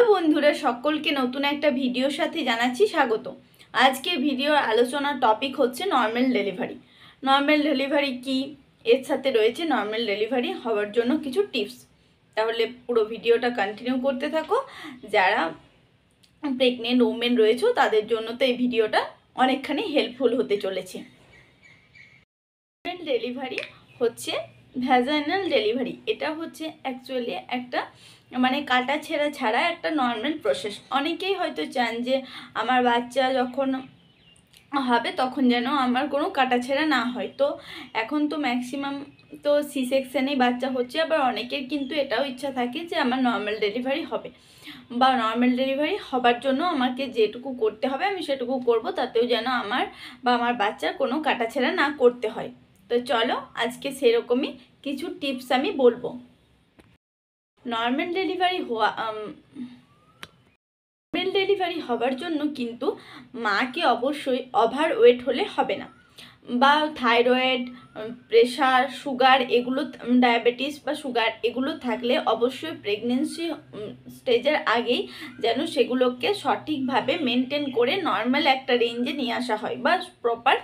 hello বন্ধুরা সকলকে নতুন একটা ভিডিওর সাথে জানাচ্ছি স্বাগত আজকে ভিডিওর আলোচনার টপিক হচ্ছে নর্মাল ডেলিভারি নর্মাল ডেলিভারি কি এর সাথে রয়েছে নর্মাল ডেলিভারি হওয়ার জন্য কিছু টিপস তাহলে পুরো ভিডিওটা কন্টিনিউ করতে থাকো যারা প্রেগনেন্ট ওমেন রয়েছে তাদের জন্য তো এই ভিডিওটা অনেকখানি হেল্পফুল হতে চলেছে ডেলিভারি হচ্ছে ভ্যাজাইনাল ডেলিভারি এটা হচ্ছে অ্যাকচুয়ালি একটা মানে কাটা ছেঁড়া ছাড়া একটা নর্মাল প্রসেস অনেকেই হয়তো চান যে আমার বাচ্চা যখন হবে তখন যেন আমার কোনো কাটাছেঁড়া না হয় তো এখন তো ম্যাক্সিমাম তো সি সেকশানেই বাচ্চা হচ্ছে আবার অনেকের কিন্তু এটাও ইচ্ছা থাকে যে আমার নর্মাল ডেলিভারি হবে বা নর্মাল ডেলিভারি হবার জন্য আমাকে যেটুকু করতে হবে আমি সেটুকু করব তাতেও যেন আমার বা আমার বাচ্চার কোনো কাটাছেঁড়া না করতে হয় তো চলো আজকে সেরকমই কিছু টিপস আমি বলবো নর্মাল ডেলিভারি হওয়া নর্মাল ডেলিভারি হবার জন্য কিন্তু মাকে অবশ্যই ওভার ওয়েট হলে হবে না বা থাইরয়েড প্রেশার সুগার এগুলো ডায়াবেটিস বা সুগার এগুলো থাকলে অবশ্যই প্রেগনেন্সি স্টেজের আগেই যেন সেগুলোকে সঠিকভাবে মেনটেন করে নর্মাল একটা রেঞ্জে নিয়ে আসা হয় বা প্রপার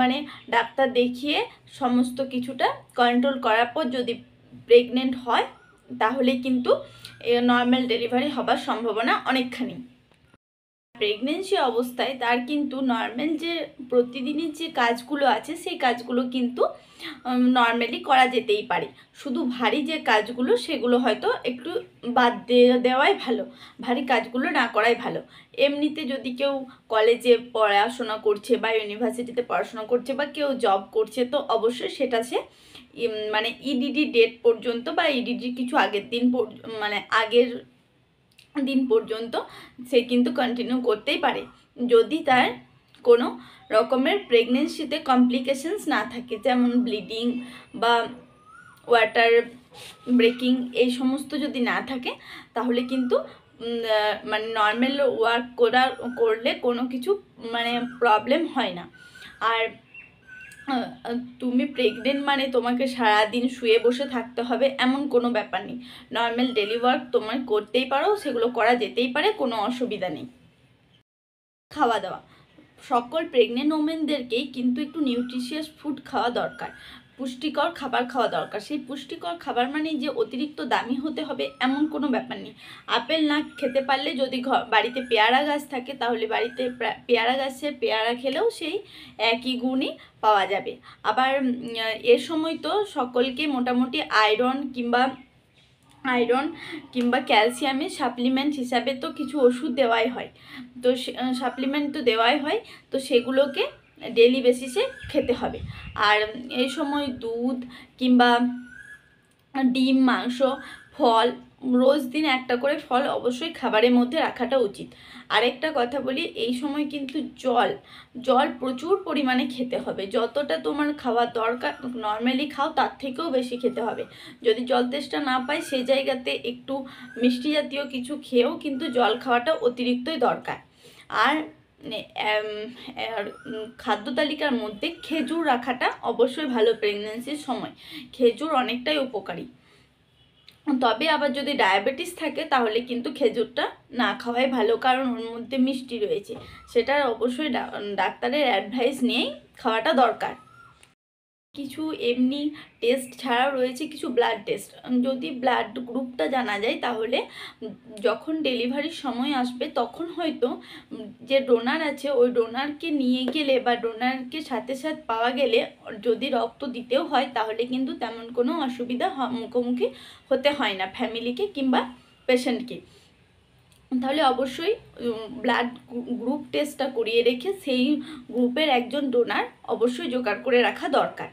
মানে ডাক্তার দেখিয়ে সমস্ত কিছুটা কন্ট্রোল করার পর যদি প্রেগনেন্ট হয় তাহলে কিন্তু নর্মাল ডেলিভারি হবার সম্ভাবনা অনেকখানি প্রেগনেন্সি অবস্থায় তার কিন্তু নর্মাল যে প্রতিদিনের যে কাজগুলো আছে সেই কাজগুলো কিন্তু নর্মালি করা যেতেই পারে শুধু ভারী যে কাজগুলো সেগুলো হয়তো একটু বাদ দেওয়াই ভালো ভারী কাজগুলো না করাই ভালো এমনিতে যদি কেউ কলেজে পড়াশোনা করছে বা ইউনিভার্সিটিতে পড়াশোনা করছে বা কেউ জব করছে তো অবশ্যই সেটা সে মানে ইডিডি e ডেট পর্যন্ত বা ইডিডির e কিছু আগের দিন মানে আগের দিন পর্যন্ত সে কিন্তু কন্টিনিউ করতেই পারে যদি তার কোনো রকমের প্রেগনেন্সিতে কমপ্লিকেশনস না থাকে যেমন ব্লিডিং বা ওয়াটার ব্রেকিং এই সমস্ত যদি না থাকে তাহলে কিন্তু মানে নর্মাল ওয়ার্ক করা করলে কোনো কিছু মানে প্রবলেম হয় না আর তুমি প্রেগনেন্ট মানে তোমাকে সারাদিন শুয়ে বসে থাকতে হবে এমন কোনো ব্যাপার নেই নর্মাল ডেলি ওয়ার্ক তোমার করতেই পারো সেগুলো করা যেতেই পারে কোনো অসুবিধা নেই খাওয়া দাওয়া সকল প্রেগনেন্ট ওমেনদেরকেই কিন্তু একটু নিউট্রিশিয়াস ফুড খাওয়া দরকার পুষ্টিকর খাবার খাওয়া দরকার সেই পুষ্টিকর খাবার মানে যে অতিরিক্ত দামি হতে হবে এমন কোনো ব্যাপার নেই আপেল না খেতে পারলে যদি বাড়িতে পেয়ারা গাছ থাকে তাহলে বাড়িতে পেয়ারা গাছের পেয়ারা খেলেও সেই একই গুণই পাওয়া যাবে আবার এ সময় তো সকলকে মোটামুটি আয়রন কিংবা আয়রন কিংবা ক্যালসিয়ামের সাপ্লিমেন্ট হিসাবে তো কিছু ওষুধ দেওয়াই হয় তো সাপ্লিমেন্ট তো দেওয়াই হয় তো সেগুলোকে ডেলি বেসিসে খেতে হবে আর এই সময় দুধ কিংবা ডিম মাংস ফল রোজ দিন একটা করে ফল অবশ্যই খাবারের মধ্যে রাখাটা উচিত আরেকটা কথা বলি এই সময় কিন্তু জল জল প্রচুর পরিমাণে খেতে হবে যতটা তোমার খাওয়া দরকার নর্মালি খাও তার থেকেও বেশি খেতে হবে যদি জল তেষ্টা না পায় সেই জায়গাতে একটু মিষ্টি জাতীয় কিছু খেয়েও কিন্তু জল খাওয়াটা অতিরিক্তই দরকার আর মানে, খাদ্য তালিকার মধ্যে খেজুর রাখাটা অবশ্যই ভালো প্রেগনেন্সির সময় খেজুর অনেকটাই উপকারী তবে আবার যদি ডায়াবেটিস থাকে তাহলে কিন্তু খেজুরটা না খাওয়াই ভালো কারণ ওর মধ্যে মিষ্টি রয়েছে সেটা অবশ্যই ডাক্তারের অ্যাডভাইস নিয়েই খাওয়াটা দরকার কিছু এমনি টেস্ট ছাড়াও রয়েছে কিছু ব্লাড টেস্ট যদি ব্লাড গ্রুপটা জানা যায় তাহলে যখন ডেলিভারির সময় আসবে তখন হয়তো যে ডোনার আছে ওই ডোনারকে নিয়ে গেলে বা ডোনারকে সাথে সাথে পাওয়া গেলে যদি রক্ত দিতেও হয় তাহলে কিন্তু তেমন কোনো অসুবিধা মুখোমুখি হতে হয় না ফ্যামিলিকে কিংবা পেশেন্টকে তাহলে অবশ্যই ব্লাড গ্রুপ টেস্টটা করিয়ে রেখে সেই গ্রুপের একজন ডোনার অবশ্যই জোগাড় করে রাখা দরকার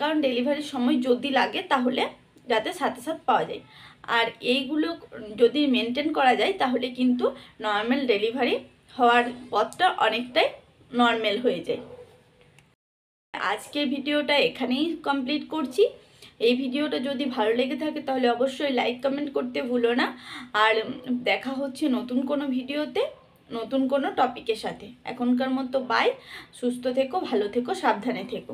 কারণ ডেলিভারির সময় যদি লাগে তাহলে যাতে সাথে সাথে পাওয়া যায় আর এইগুলো যদি মেনটেন করা যায় তাহলে কিন্তু নর্মাল ডেলিভারি হওয়ার পথটা অনেকটাই নর্মাল হয়ে যায় আজকের ভিডিওটা এখানেই কমপ্লিট করছি এই ভিডিওটা যদি ভালো লেগে থাকে তাহলে অবশ্যই লাইক কমেন্ট করতে ভুলো না আর দেখা হচ্ছে নতুন কোনো ভিডিওতে নতুন কোনো টপিকের সাথে এখনকার মতো বাই সুস্থ থেকো ভালো থেকো সাবধানে থেকো